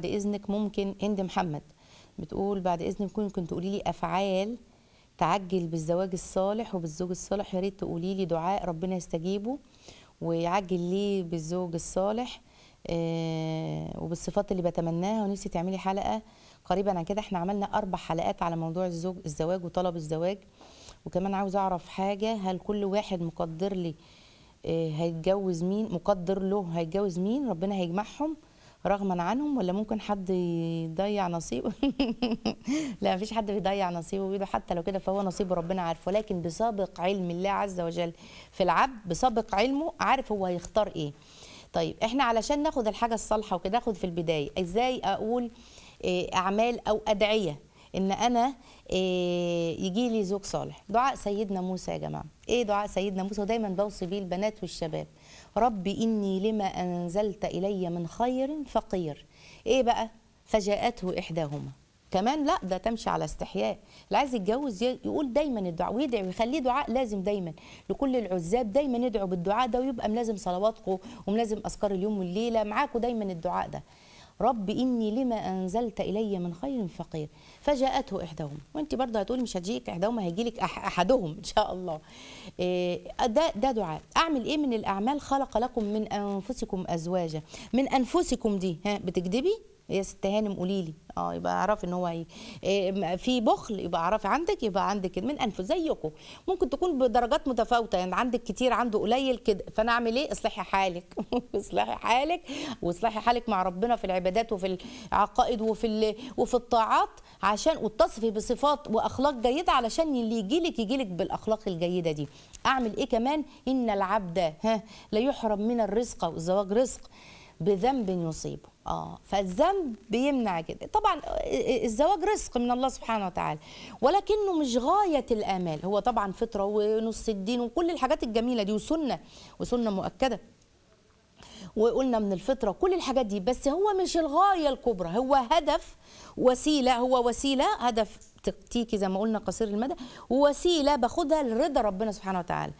بعد اذنك ممكن هند محمد بتقول بعد اذنك ممكن تقولي لي افعال تعجل بالزواج الصالح وبالزوج الصالح يا ريت تقولي لي دعاء ربنا يستجيبه ويعجل لي بالزوج الصالح آه، وبالصفات اللي بتمناها ونفسي تعملي حلقه قريبا عن كده احنا عملنا اربع حلقات على موضوع الزوج الزواج وطلب الزواج وكمان عاوز اعرف حاجه هل كل واحد مقدر لي آه، هيتجوز مين مقدر له هيتجوز مين ربنا هيجمعهم رغما عنهم ولا ممكن حد يضيع نصيبه لا مفيش حد بيضيع نصيبه بيده حتى لو كده فهو نصيب ربنا عارفه ولكن بسابق علم الله عز وجل في العبد بسابق علمه عارف هو هيختار ايه طيب احنا علشان ناخد الحاجه الصالحه وكده ناخد في البدايه ازاي اقول آه، اعمال او ادعيه ان انا آه، يجي لي زوج صالح دعاء سيدنا موسى يا جماعه ايه دعاء سيدنا موسى ودايما بوصي بيه البنات والشباب رب اني لما انزلت الي من خير فقير ايه بقى فجاءته احداهما كمان لا ده تمشي على استحياء اللي عايز يتجوز يقول دايما الدعاء ويدعي ويخليه دعاء لازم دايما لكل العزاب دايما يدعوا بالدعاء ده ويبقى ملازم صلواتكم وملازم اذكار اليوم والليله معاكم دايما الدعاء ده رب إني لما أنزلت إلي من خير فقير فجاءته إحداهم وأنت برضه هتقولي مش هتجيك إحداهم هيجيلك أحدهم إن شاء الله إيه، ده, ده دعاء أعمل إيه من الأعمال خلق لكم من أنفسكم أزواجا من أنفسكم دي ها بتكدبي يا ست هانم قولي لي اه يبقى اعرفي ان هو ايه في بخل يبقى اعرفي عندك يبقى عندك من انفه زيكم ممكن تكون بدرجات متفاوته يعني عندك كتير عنده قليل كده فانا اعمل ايه اصلحي حالك اصلحي حالك واصلحي حالك مع ربنا في العبادات وفي العقائد وفي ال... وفي الطاعات عشان واتصفي بصفات واخلاق جيده علشان اللي يجي لك يجي لك بالاخلاق الجيده دي اعمل ايه كمان ان العبد ها لا يحرم من الرزق والزواج رزق بذنب يصيبه اه فالذنب بيمنع كده طبعا آه، آه، الزواج رزق من الله سبحانه وتعالى ولكنه مش غايه الامال هو طبعا فطره ونص الدين وكل الحاجات الجميله دي وسنه وسنه مؤكده وقلنا من الفطره كل الحاجات دي بس هو مش الغايه الكبرى هو هدف وسيله هو وسيله هدف تكتيكي زي ما قلنا قصير المدى وسيلة باخدها لرضا ربنا سبحانه وتعالى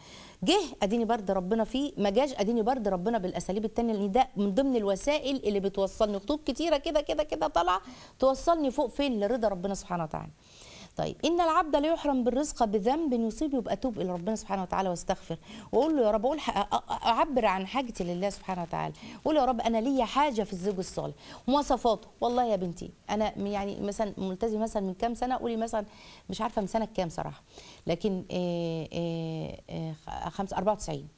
جه اديني برد ربنا فيه ما جاش اديني برد ربنا بالاساليب التانية لان ده من ضمن الوسائل اللي بتوصلني خطوط كتيره كده كده كده طالعه توصلني فوق فين لرضا ربنا سبحانه وتعالى طيب ان العبد لا يحرم بالرزق بذنب يصيب يبقى توب الى ربنا سبحانه وتعالى واستغفر واقول له يا رب اقول اعبر عن حاجتي لله سبحانه وتعالى اقول يا رب انا ليا حاجه في الزوج الصالح مواصفاته والله يا بنتي انا يعني مثلا ملتزم مثلا من كام سنه قولي مثلا مش عارفه من سنه كام صراحه لكن 5 94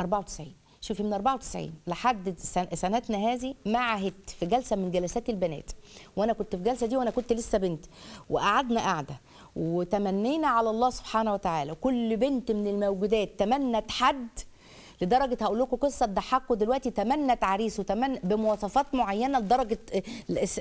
94 شوفي من 94 لحد سنتنا هذه معهد في جلسه من جلسات البنات وانا كنت في جلسه دي وانا كنت لسه بنت وقعدنا قاعده وتمنينا على الله سبحانه وتعالى كل بنت من الموجودات تمنت حد لدرجه هقول لكم قصه تضحكوا دلوقتي تمنت عريسه تمن بمواصفات معينه لدرجه آه،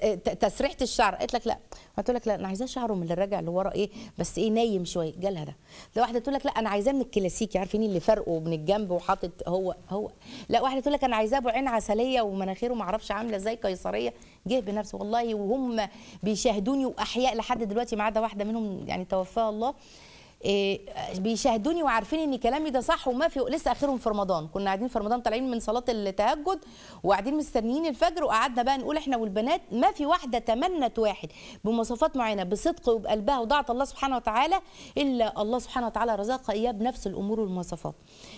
آه، تسريحه الشعر قالت لك لا قلت لك لا انا عايزاه شعره من اللي راجع لورا ايه بس ايه نايم شويه جالها ده لو واحده تقول لك لا انا عايزاه من الكلاسيكي عارفين اللي فرقه من الجنب وحاطط هو هو لا واحده تقول لك انا عايزاه ابو عين عسليه ومناخيره ما اعرفش عامله ازاي قيصريه جه بنفسه والله وهم بيشاهدوني واحياء لحد دلوقتي ما عدا واحده منهم يعني توفاها الله إيه، بيشاهدوني وعارفين ان كلامي ده صح وما في لسه اخرهم في رمضان كنا قاعدين في رمضان طالعين من صلاه التهجد وقاعدين مستنيين الفجر وقعدنا بقى نقول احنا والبنات ما في واحده تمنت واحد بمواصفات معينه بصدق وبقلبها وضعت الله سبحانه وتعالى الا الله سبحانه وتعالى رزقها اياه بنفس الامور والمواصفات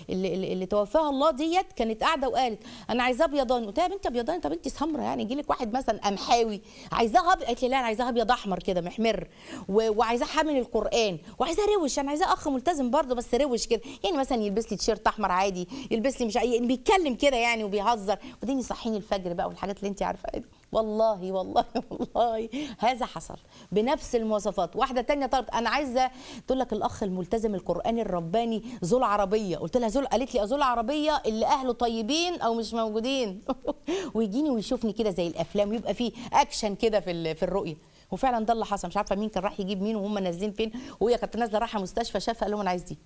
اللي, اللي, اللي توفاها الله ديت كانت قاعده وقالت انا عايزاه ابيضاني قلت لها يا بنت ابيضاني طب انت سمره يعني يجي لك واحد مثلا قمحاوي عايزاها قالت لي لا انا عايزاها ابيض احمر كده محمر وعايزاه حامل القران وعايزاه روش روش انا عايزاه اخ ملتزم برضه بس روش كده يعني مثلا يلبس لي تيشيرت احمر عادي يلبس لي مش يعني بيتكلم كده يعني وبيهزر وديني صحيني الفجر بقى والحاجات اللي انت عارفاها دي والله والله والله هذا حصل بنفس المواصفات واحده تانية طلبت انا عايزه تقول لك الاخ الملتزم القراني الرباني ذو العربيه قلت لها ذو قالت لي ذو العربيه اللي اهله طيبين او مش موجودين ويجيني ويشوفني كده زي الافلام ويبقى فيه اكشن كده في في الرؤيه وفعلا ده اللي حصل مش عارفه مين كان راح يجيب مين وهم نازلين فين وهي كانت نازله رايحه مستشفى شافها قال لهم انا عايز دي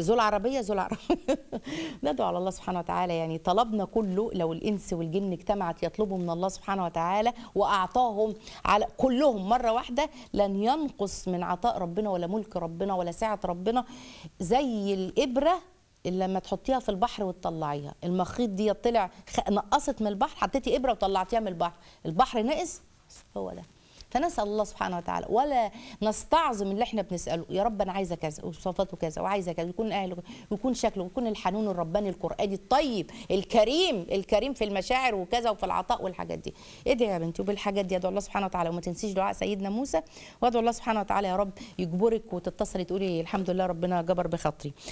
ذو عربيه ذول عربيه ندعو على الله سبحانه وتعالى يعني طلبنا كله لو الانس والجن اجتمعت يطلبوا من الله سبحانه وتعالى واعطاهم على كلهم مره واحده لن ينقص من عطاء ربنا ولا ملك ربنا ولا سعه ربنا زي الابره اللي لما تحطيها في البحر وتطلعيها المخيط دي طلع نقصت من البحر حطيتي ابره وطلعتيها من البحر البحر نقص هو ده فنسال الله سبحانه وتعالى ولا نستعظم اللي احنا بنساله يا رب انا عايزه كذا وصفاته كذا وعايزه كذا يكون اهله ويكون شكله ويكون الحنون الرباني القراني الطيب الكريم الكريم في المشاعر وكذا وفي العطاء والحاجات دي ادعي يا بنتي وبالحاجات دي ادعو الله سبحانه وتعالى وما تنسيش دعاء سيدنا موسى وادعو الله سبحانه وتعالى يا رب يجبرك وتتصلي تقولي الحمد لله ربنا جبر بخاطري